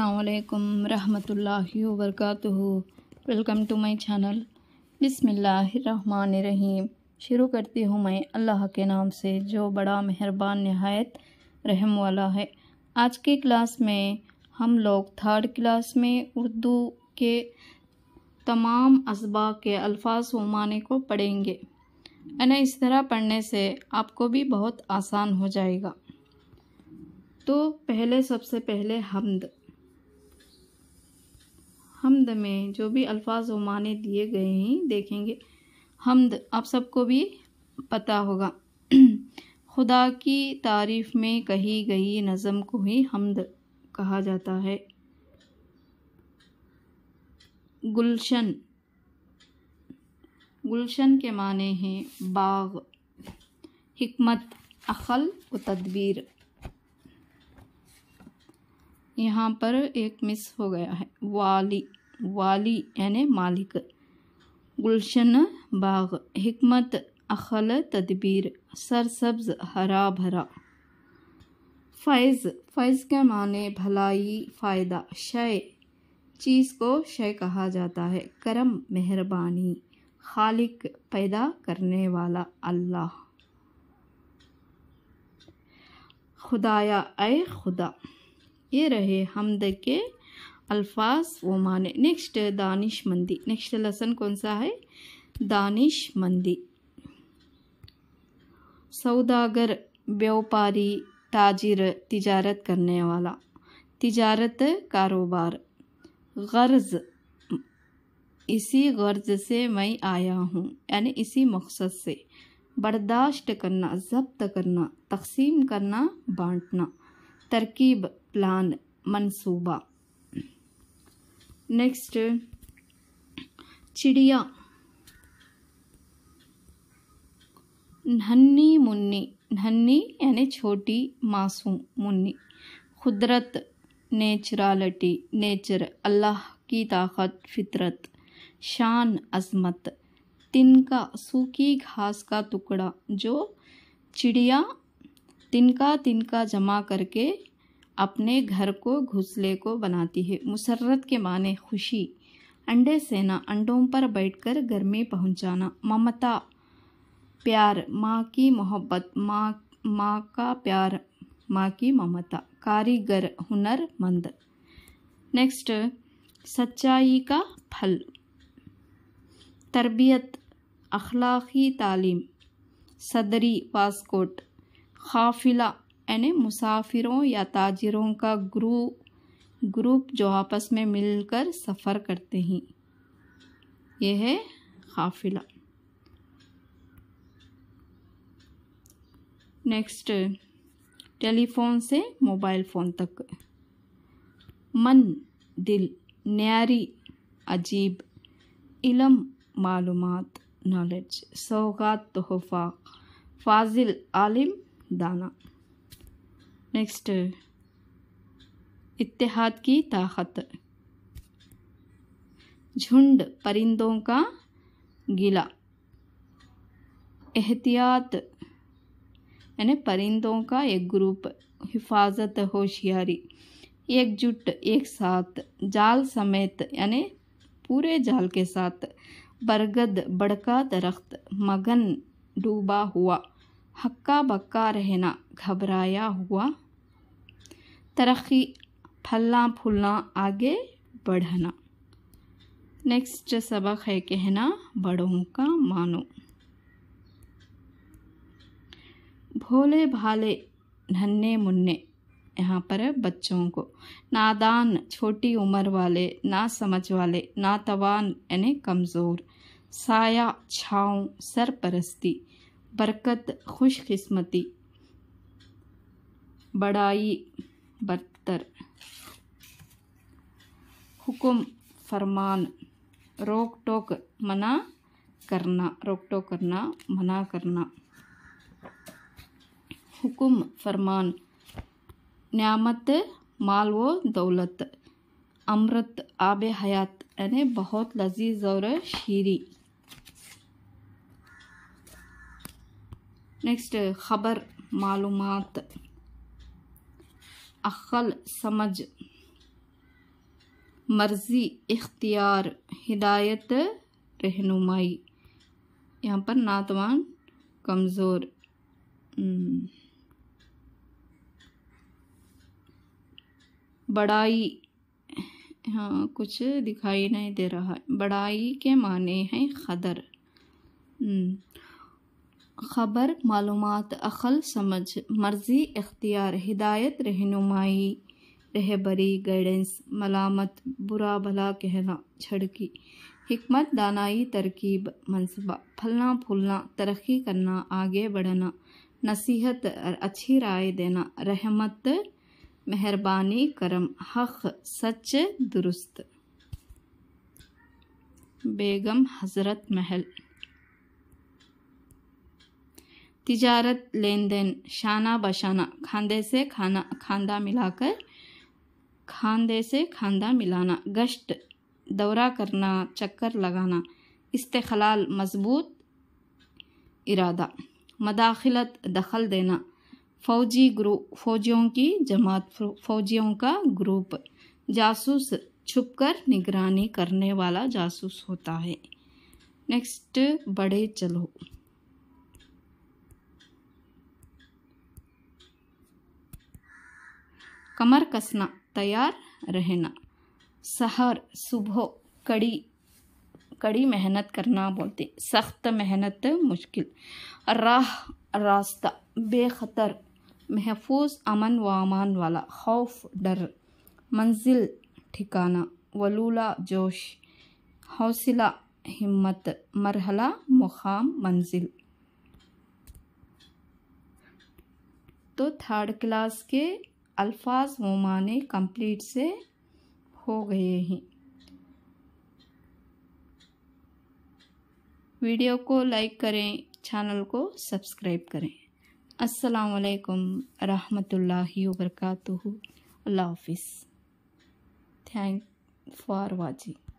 असलकम रहमतुल्लाहि वबरकातुहु वेलकम टू माय चैनल बिसमीम शुरू करती हूँ मैं अल्लाह के नाम से जो बड़ा मेहरबान नहायत रहम वाला है आज के क्लास में हम लोग थर्ड क्लास में उर्दू के तमाम असबा के अल्फाज व माने को पढ़ेंगे यानी इस तरह पढ़ने से आपको भी बहुत आसान हो जाएगा तो पहले सबसे पहले हमद हमद में जो भी अल्फाज व माने दिए गए हैं देखेंगे हमद आप सबको भी पता होगा खुदा की तारीफ में कही गई नज़म को ही हमद कहा जाता है गुलशन गुलशन के माने हैं बाग हमत अखल व तदबीर यहाँ पर एक मिस हो गया है वाली वाली यानी मालिक गुलशन बाग हमत अखल तदबीर सरसब्ज हरा भरा फ़ैज़ फ़ैज़ के माने भलाई फ़ायदा शय चीज़ को शय कहा जाता है करम मेहरबानी खालिक पैदा करने वाला अल्लाह खुदाया ए खुदा ये रहे हमद के अल्फाज वो माने नेक्स्ट दानिश मंदी नेक्स्ट लेसन कौन सा है दानिश मंदी सौदागर व्यापारी ताजिर तिजारत करने वाला तिजारत कारोबार गर्ज इसी गर्ज से मैं आया हूँ यानी इसी मकसद से बर्दाश्त करना जब्त करना तकसीम करना बांटना तरकीब प्लान मंसूबा नेक्स्ट चिड़िया नन्नी मुन्नी नन्नी यानी छोटी मासूम मुन्नी कुदरत नेचुरालिटी नेचर अल्लाह की ताकत फितरत शान अजमत तिनका सूखी घास का टुकड़ा जो चिड़िया तिनका तिनका जमा करके अपने घर को घुसले को बनाती है मुसरत के माने खुशी अंडे सेना अंडों पर बैठकर घर में पहुंचाना ममता प्यार माँ की मोहब्बत माँ माँ का प्यार माँ की ममता कारीगर हुनरमंद नेक्स्ट सच्चाई का फल तरबियत अखलाकी तालीम सदरी पासकोट खाफिला यानी मुसाफिरों या ताजिरों का ग्रुप ग्रुप जो आपस में मिलकर सफ़र करते हैं यह है काफिला नेक्स्ट टेलीफोन से मोबाइल फ़ोन तक मन दिल न्यारी अजीब इलम मालूम नॉलेज सौगात तोहफा फाजिल आलिम दाना नेक्स्ट इतिहाद की ताकत झुंड परिंदों का गिला एहतियात यानी परिंदों का एक ग्रुप हिफाजत होशियारी एकजुट एक साथ जाल समेत यानी पूरे जाल के साथ बरगद बड़का दरख्त मगन डूबा हुआ हक्का बक्का रहना घबराया हुआ तरक्की फलना फूलना आगे बढ़ना नेक्स्ट सबक है कहना बड़ों का मानो भोले भाले नन्हे मुन्ने यहाँ पर बच्चों को नादान छोटी उम्र वाले ना समझ वाले ना तवान यानी कमज़ोर साया छाँव सरपरस्ती बरकत खुशकिस्मती बड़ाई बदतर हुक्म फरमान रोक टोक मना करना रोक टोक करना मना करना हुक्म फरमान न्यामत माल व दौलत अमृत आब हयात यानी बहुत लजीज और शीरी नेक्स्ट खबर मालूमात अकल समझ मर्जी इख्तियार हिदायत रहनुमाई यहाँ पर नातवान कमज़ोर हम्म। बड़ाई हाँ कुछ दिखाई नहीं दे रहा बड़ाई के माने हैं खदर हम्म। खबर मालूम अखल समझ मर्जी इख्तियार हिदायत रहनुमाई रहबरी गाइडेंस मलामत बुरा भला कहना छड़की हमत दानाई तरकीब मनसबा फलना फूलना तरक्की करना आगे बढ़ना नसीहत अच्छी राय देना रहमत मेहरबानी करम हक सच दुरुस्त बेगम हज़रत महल तिजारत लेन देन शाना बशाना खांदे से खाना खांदा मिलाकर खांदे से खांदा मिलाना गश्त दौरा करना चक्कर लगाना इस्तलाल मजबूत इरादा मदाखलत दखल देना फौजी ग्रुप फौजियों की जमात फौजियों का ग्रुप जासूस छुपकर निगरानी करने वाला जासूस होता है नेक्स्ट बड़े चलो कमर कसना तैयार रहना सहर सुबह कड़ी कड़ी मेहनत करना बोलते सख्त मेहनत मुश्किल राह रास्ता बेखतर महफूज अमन व अमान वाला खौफ डर मंजिल ठिकाना वलूला जोश हौसला हिम्मत मरहला मुखाम मंजिल तो थर्ड क्लास के अल्फाज व माने कंप्लीट से हो गए हैं वीडियो को लाइक करें चैनल को सब्सक्राइब करें अस्सलाम वालेकुम रहमतुल्लाहि व अल्लाह हाफिज़ थैंक फॉर वाचिंग